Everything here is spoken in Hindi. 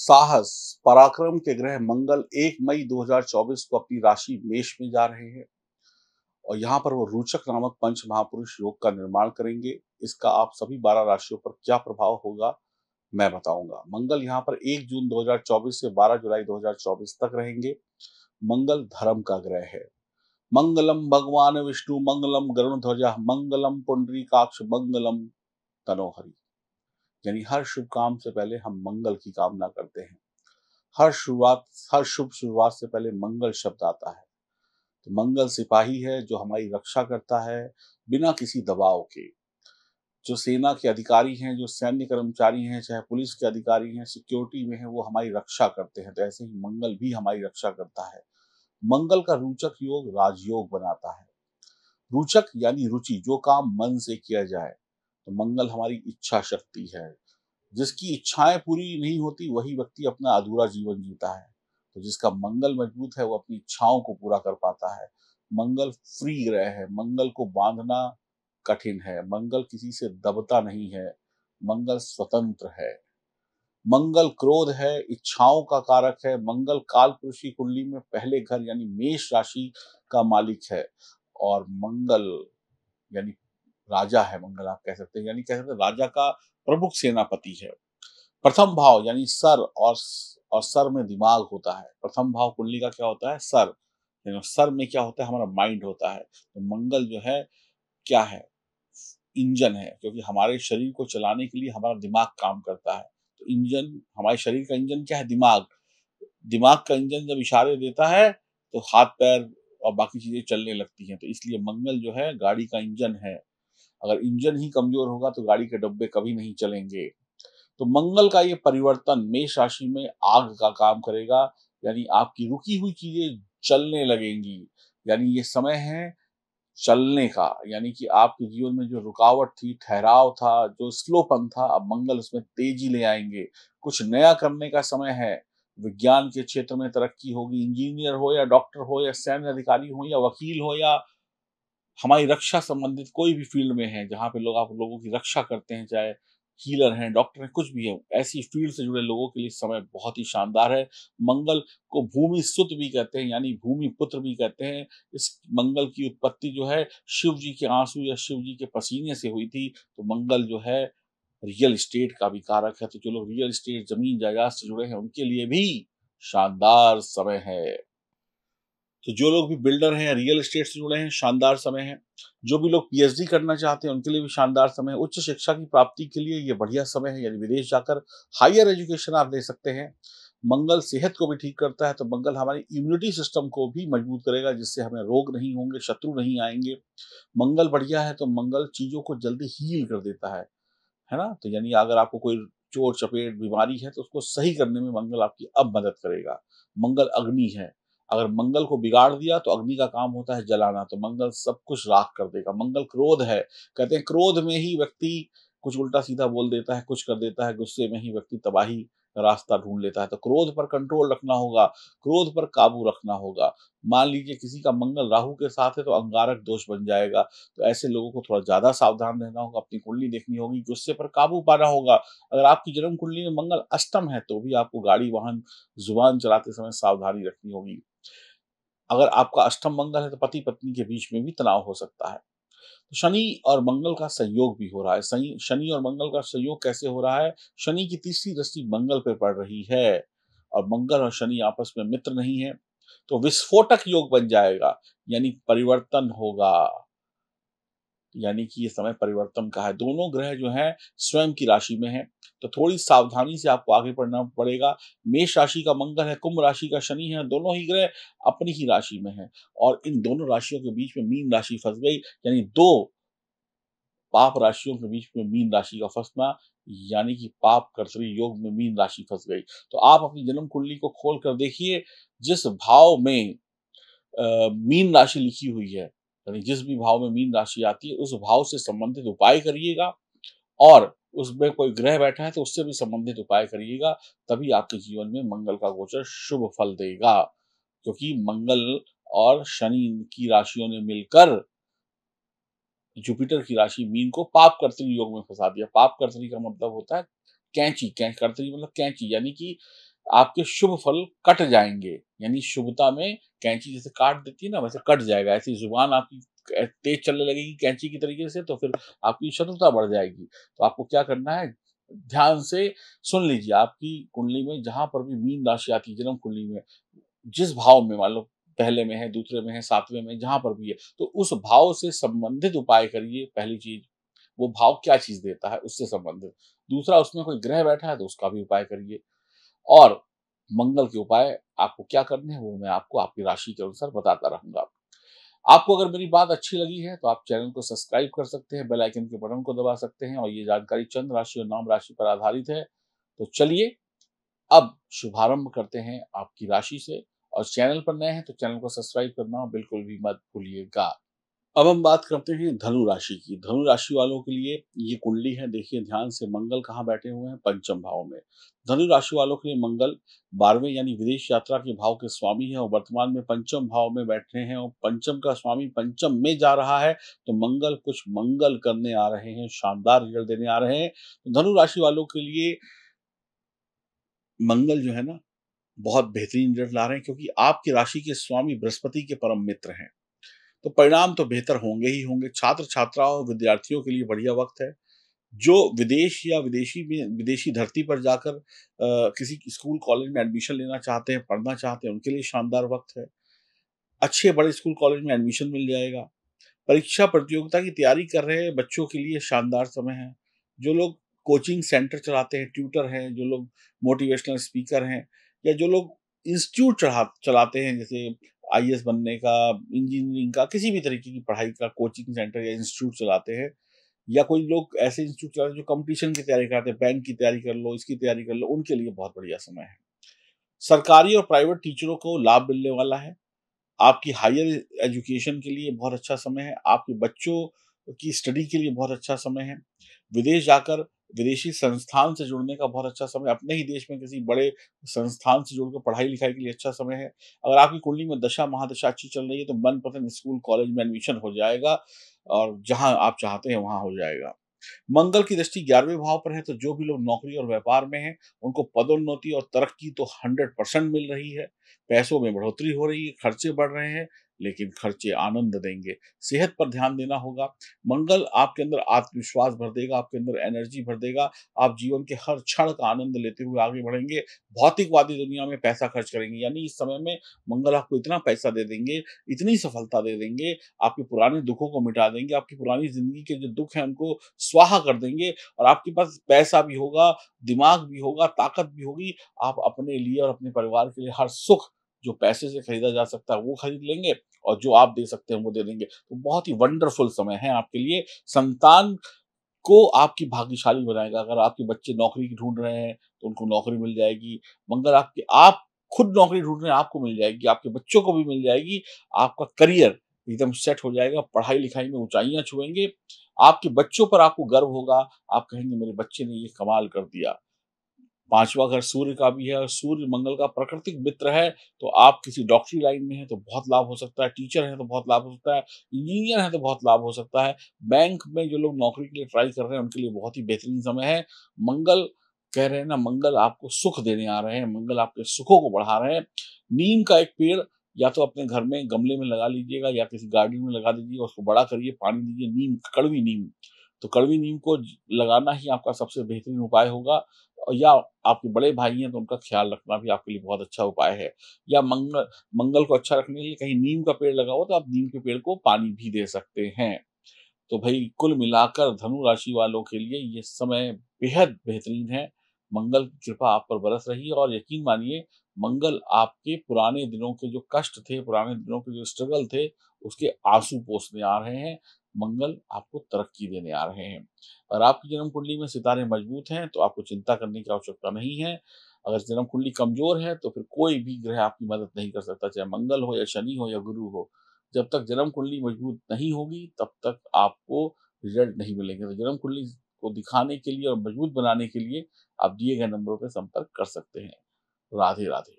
साहस पराक्रम के ग्रह मंगल 1 मई 2024 को अपनी राशि मेष में जा रहे हैं और यहाँ पर वो रोचक नामक पंच महापुरुष योग का निर्माण करेंगे इसका आप सभी बारह राशियों पर क्या प्रभाव होगा मैं बताऊंगा मंगल यहाँ पर 1 जून 2024 से 12 जुलाई 2024 तक रहेंगे मंगल धर्म का ग्रह है मंगलम भगवान विष्णु मंगलम गरुण ध्वजा मंगलम पुंडरी काक्ष मंगलम तनोहरी यानी हर शुभ काम से पहले हम मंगल की कामना करते हैं हर शुरुआत हर शुभ शुरुआत से पहले मंगल शब्द आता है तो मंगल सिपाही है जो हमारी रक्षा करता है बिना किसी दबाव के जो सेना के अधिकारी हैं जो सैन्य कर्मचारी हैं चाहे पुलिस के अधिकारी हैं सिक्योरिटी में हैं वो हमारी रक्षा करते हैं तो ऐसे ही मंगल भी हमारी रक्षा करता है मंगल का रूचक योग राजयोग बनाता है रूचक यानी रुचि जो काम मन से किया जाए तो मंगल हमारी इच्छा शक्ति है जिसकी इच्छाएं पूरी नहीं होती वही व्यक्ति अपना अधूरा जीवन जीता है तो जिसका मंगल मजबूत है वो अपनी इच्छाओं को पूरा कर पाता है मंगल फ्री ग्रह है मंगल को बांधना कठिन है मंगल किसी से दबता नहीं है मंगल स्वतंत्र है मंगल क्रोध है इच्छाओं का कारक है मंगल काल पुरुषी कुंडली में पहले घर यानी मेष राशि का मालिक है और मंगल यानी राजा है मंगल आप कह सकते हैं यानी कह सकते हैं राजा का प्रमुख सेनापति है प्रथम भाव यानी सर और और सर में दिमाग होता है प्रथम भाव कुंडली का क्या होता है सर यानी सर में क्या होता है हमारा माइंड होता है तो मंगल जो है क्या है इंजन है क्योंकि हमारे शरीर को चलाने के लिए हमारा दिमाग काम करता है तो इंजन हमारे शरीर का इंजन क्या है दिमाग दिमाग का इंजन जब इशारे देता है तो हाथ पैर और बाकी चीजें चलने लगती हैं तो इसलिए मंगल जो है गाड़ी का इंजन है अगर इंजन ही कमजोर होगा तो गाड़ी के डब्बे कभी नहीं चलेंगे तो मंगल का ये परिवर्तन मेष राशि में आग का काम करेगा यानी आपकी रुकी हुई चीजें चलने लगेंगी यानी ये समय है चलने का यानी कि आपके जीवन में जो रुकावट थी ठहराव था जो स्लोपन था अब मंगल उसमें तेजी ले आएंगे कुछ नया करने का समय है विज्ञान के क्षेत्र में तरक्की होगी इंजीनियर हो या डॉक्टर हो या सैन्य अधिकारी हो या वकील हो या हमारी रक्षा संबंधित कोई भी फील्ड में है जहाँ पे लोग आप लोगों की रक्षा करते हैं चाहे हीलर हैं डॉक्टर हैं कुछ भी है ऐसी फील्ड से जुड़े लोगों के लिए समय बहुत ही शानदार है मंगल को भूमि सुत भी कहते हैं यानी भूमि पुत्र भी कहते हैं इस मंगल की उत्पत्ति जो है शिव जी के आंसू या शिव जी के पसीने से हुई थी तो मंगल जो है रियल इस्टेट का भी कारक है तो जो लोग रियल इस्टेट जमीन जायदाद से जुड़े हैं उनके लिए भी शानदार समय है तो जो लोग भी बिल्डर हैं रियल इस्टेट से जुड़े हैं शानदार समय है जो भी लोग पीएचडी करना चाहते हैं उनके लिए भी शानदार समय है उच्च शिक्षा की प्राप्ति के लिए ये बढ़िया समय है यानी विदेश जाकर हायर एजुकेशन आप ले सकते हैं मंगल सेहत को भी ठीक करता है तो मंगल हमारी इम्यूनिटी सिस्टम को भी मजबूत करेगा जिससे हमें रोग नहीं होंगे शत्रु नहीं आएंगे मंगल बढ़िया है तो मंगल चीज़ों को जल्दी हील कर देता है है ना तो यानी अगर आपको कोई चोट चपेट बीमारी है तो उसको सही करने में मंगल आपकी अब मदद करेगा मंगल अग्नि है अगर मंगल को बिगाड़ दिया तो अग्नि का काम होता है जलाना तो मंगल सब कुछ राख कर देगा मंगल क्रोध है कहते हैं क्रोध में ही व्यक्ति कुछ उल्टा सीधा बोल देता है कुछ कर देता है गुस्से में ही व्यक्ति तबाही रास्ता ढूंढ लेता है तो क्रोध पर कंट्रोल रखना होगा क्रोध पर काबू रखना होगा मान लीजिए किसी का मंगल राहु के साथ है तो अंगारक दोष बन जाएगा तो ऐसे लोगों को थोड़ा ज्यादा सावधान रहना होगा अपनी कुंडली देखनी होगी गुस्से पर काबू पाना होगा अगर आपकी जन्म कुंडली में मंगल अष्टम है तो भी आपको गाड़ी वाहन जुबान चलाते समय सावधानी रखनी होगी अगर आपका अष्टम मंगल है तो पति पत्नी के बीच में भी तनाव हो सकता है तो शनि और मंगल का संयोग भी हो रहा है शनि और मंगल का संयोग कैसे हो रहा है शनि की तीसरी दृष्टि मंगल पर पड़ रही है और मंगल और शनि आपस में मित्र नहीं है तो विस्फोटक योग बन जाएगा यानी परिवर्तन होगा यानी कि ये समय परिवर्तन का है दोनों ग्रह जो है स्वयं की राशि में है तो थोड़ी सावधानी से आपको आगे बढ़ना पड़ेगा मेष राशि का मंगल है कुंभ राशि का शनि है दोनों ही ग्रह अपनी ही राशि में है और इन दोनों राशियों के बीच में मीन राशि फंस गई यानी दो पाप राशियों के बीच में मीन राशि का फंसना यानी कि पाप कर्तरी योग में मीन राशि फंस गई तो आप अपनी जन्म कुंडली को खोल कर देखिए जिस भाव में आ, मीन राशि लिखी हुई है यानी जिस भी भाव में मीन राशि आती है उस भाव से संबंधित उपाय करिएगा और उसमें कोई ग्रह बैठा है तो उससे भी संबंधित उपाय करिएगा तभी आपके जीवन में मंगल का गोचर शुभ फल देगा क्योंकि मंगल और शनि की राशियों ने मिलकर जुपिटर की राशि मीन को पाप कर्तरी योग में फंसा दिया पाप कर्तरी का मतलब होता है कैंची कैं कर्तरी मतलब कैंची यानी कि आपके शुभ फल कट जाएंगे यानी शुभता में कैंची जैसे काट देती है ना वैसे कट जाएगा ऐसी जुबान आपकी तेज चलने लगेगी कैंची की तरीके से तो फिर आपकी शत्रुता बढ़ जाएगी तो आपको क्या करना है ध्यान से सुन लीजिए आपकी कुंडली में जहां पर भी मीन राशि आती है जन्म कुंडली में जिस भाव में मान लो पहले में है दूसरे में है सातवें में जहां पर भी है तो उस भाव से संबंधित उपाय करिए पहली चीज वो भाव क्या चीज देता है उससे संबंधित दूसरा उसमें कोई ग्रह बैठा है तो उसका भी उपाय करिए और मंगल के उपाय आपको क्या करने हैं वो मैं आपको आपकी राशि के अनुसार बताता रहूंगा आपको अगर मेरी बात अच्छी लगी है तो आप चैनल को सब्सक्राइब कर सकते हैं बेल आइकन के बटन को दबा सकते हैं और ये जानकारी चंद्र राशि और नाम राशि पर आधारित है तो चलिए अब शुभारंभ करते हैं आपकी राशि से और चैनल पर नए हैं तो चैनल को सब्सक्राइब करना बिल्कुल भी मत भूलिएगा अब हम बात करते हैं धनु राशि की धनु राशि वालों के लिए ये कुंडली है देखिए ध्यान से मंगल कहाँ बैठे हुए हैं पंचम भाव में धनु राशि वालों के लिए मंगल बारहवें यानी विदेश यात्रा के भाव के स्वामी हैं और वर्तमान में पंचम भाव में बैठ रहे हैं और पंचम का स्वामी पंचम में जा रहा है तो मंगल कुछ मंगल करने आ रहे हैं शानदार रिजल्ट देने आ रहे हैं तो धनु राशि वालों के लिए मंगल जो है ना बहुत बेहतरीन रिजल्ट ला रहे हैं क्योंकि आपकी राशि के स्वामी बृहस्पति के परम मित्र हैं तो परिणाम तो बेहतर होंगे ही होंगे छात्र छात्राओं विद्यार्थियों के लिए बढ़िया वक्त है जो विदेश या विदेशी में विदेशी धरती पर जाकर आ, किसी स्कूल कॉलेज में एडमिशन लेना चाहते हैं पढ़ना चाहते हैं उनके लिए शानदार वक्त है अच्छे बड़े स्कूल कॉलेज में एडमिशन मिल जाएगा परीक्षा प्रतियोगिता की तैयारी कर रहे बच्चों के लिए शानदार समय है जो लोग कोचिंग सेंटर चलाते हैं ट्यूटर हैं जो लोग मोटिवेशनल स्पीकर हैं या जो लोग इंस्टीट्यूट चढ़ा चलाते हैं जैसे आई बनने का इंजीनियरिंग का किसी भी तरीके की पढ़ाई का कोचिंग सेंटर या इंस्टीट्यूट चलाते हैं या कोई लोग ऐसे इंस्टीट्यूट चलाते हैं जो कंपटीशन की तैयारी कराते हैं बैंक की तैयारी कर लो इसकी तैयारी कर लो उनके लिए बहुत बढ़िया समय है सरकारी और प्राइवेट टीचरों को लाभ मिलने वाला है आपकी हायर एजुकेशन के लिए बहुत अच्छा समय है आपके बच्चों की स्टडी के लिए बहुत अच्छा समय है विदेश जाकर विदेशी संस्थान से जुड़ने का बहुत अच्छा समय अपने ही देश में किसी बड़े संस्थान से जुड़कर पढ़ाई लिखाई के लिए अच्छा समय है अगर आपकी कुंडली में दशा महादशा अच्छी चल रही है तो मन पसंद स्कूल कॉलेज में एडमिशन हो जाएगा और जहां आप चाहते हैं वहां हो जाएगा मंगल की दृष्टि ग्यारहवें भाव पर है तो जो भी लोग नौकरी और व्यापार में हैं उनको पदोन्नति और तरक्की तो हंड्रेड परसेंट मिल रही है पैसों में बढ़ोतरी हो रही है खर्चे बढ़ रहे हैं लेकिन खर्चे आनंद देंगे सेहत पर ध्यान देना होगा मंगल आपके अंदर आत्मविश्वास भर देगा आपके अंदर एनर्जी भर देगा आप जीवन के हर क्षण का आनंद लेते हुए आगे बढ़ेंगे भौतिकवादी दुनिया में पैसा खर्च करेंगे यानी इस समय में मंगल आपको इतना पैसा दे देंगे इतनी सफलता दे देंगे आपके पुराने दुखों को मिटा देंगे आपकी पुरानी जिंदगी के जो दुख हैं उनको स्वाहा कर देंगे और आपके पास पैसा भी होगा दिमाग भी होगा ताकत भी होगी आप अपने लिए और अपने परिवार के लिए हर सुख जो पैसे से खरीदा जा सकता है वो खरीद लेंगे और जो आप दे सकते हैं वो दे देंगे तो बहुत ही वंडरफुल समय है आपके लिए संतान को आपकी भाग्यशाली बनाएगा अगर आपके बच्चे नौकरी ढूंढ रहे हैं तो उनको नौकरी मिल जाएगी मगर आपके आप खुद नौकरी ढूंढ रहे हैं आपको मिल जाएगी आपके बच्चों को भी मिल जाएगी आपका करियर एकदम सेट हो जाएगा पढ़ाई लिखाई में ऊंचाइयां छुएंगे आपके बच्चों पर आपको गर्व होगा आप कहेंगे मेरे बच्चे ने ये कमाल कर दिया पांचवा घर सूर्य का भी है और सूर्य मंगल का प्राकृतिक मित्र है तो आप किसी डॉक्टरी लाइन में हैं तो बहुत लाभ हो सकता है टीचर हैं तो बहुत लाभ हो सकता है इंजीनियर हैं तो बहुत लाभ हो सकता है बैंक में जो लोग नौकरी के लिए ट्राई कर रहे हैं उनके लिए बहुत ही बेहतरीन समय है मंगल कह रहे हैं ना मंगल आपको सुख देने आ रहे हैं मंगल आपके सुखों को बढ़ा रहे हैं नीम का एक पेड़ या तो अपने घर में गमले में लगा लीजिएगा या किसी गार्डन में लगा दीजिएगा उसको बड़ा करिए पानी दीजिए नीम कड़वी नीम तो कड़वी नीम को लगाना ही आपका सबसे बेहतरीन उपाय होगा या आपके बड़े भाई हैं तो उनका ख्याल रखना भी आपके लिए बहुत अच्छा उपाय है या मंगल मंगल को अच्छा रखने के लिए कहीं नीम का पेड़ लगा हो तो आप नीम के पेड़ को पानी भी दे सकते हैं तो भाई कुल मिलाकर धनु राशि वालों के लिए ये समय बेहद बेहतरीन है मंगल की कृपा आप पर बरस रही है और यकीन मानिए मंगल आपके पुराने दिनों के जो कष्ट थे पुराने दिनों के जो स्ट्रगल थे उसके आंसू पोसने आ रहे हैं मंगल आपको तरक्की देने आ रहे हैं अगर आपकी जन्म कुंडली में सितारे मजबूत हैं तो आपको चिंता करने की आवश्यकता नहीं है अगर जन्म कुंडली कमजोर है तो फिर कोई भी ग्रह आपकी मदद नहीं कर सकता चाहे मंगल हो या शनि हो या गुरु हो जब तक जन्म कुंडली मजबूत नहीं होगी तब तक आपको रिजल्ट नहीं मिलेंगे तो जन्म कुंडली को दिखाने के लिए और मजबूत बनाने के लिए आप दिए गए नंबरों पर संपर्क कर सकते हैं राधे राधे